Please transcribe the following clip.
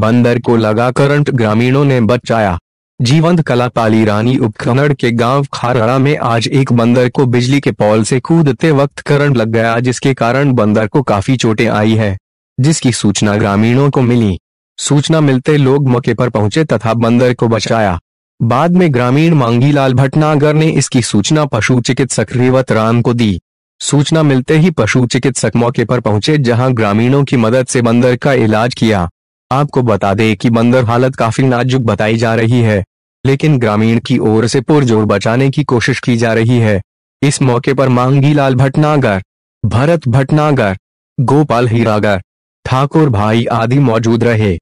बंदर को लगा करंट ग्रामीणों ने बचाया जीवंत कला पाली रानी उपखंड के गांव खारड़ा में आज एक बंदर को बिजली के पोल से कूदते वक्त करंट लग गया जिसके कारण बंदर को काफी चोटें आई है जिसकी सूचना ग्रामीणों को मिली सूचना मिलते लोग मौके पर पहुंचे तथा बंदर को बचाया बाद में ग्रामीण मांगीलाल भटनागर ने इसकी सूचना पशु चिकित्सक रेवत राम को दी सूचना मिलते ही पशु चिकित्सक मौके पर पहुंचे जहां ग्रामीणों की मदद से बंदर का इलाज किया आपको बता दें कि बंदर हालत काफी नाजुक बताई जा रही है लेकिन ग्रामीण की ओर से पुरजोर बचाने की कोशिश की जा रही है इस मौके पर मांगीलाल भटनागर भरत भटनागर गोपाल हीरागर ठाकुर भाई आदि मौजूद रहे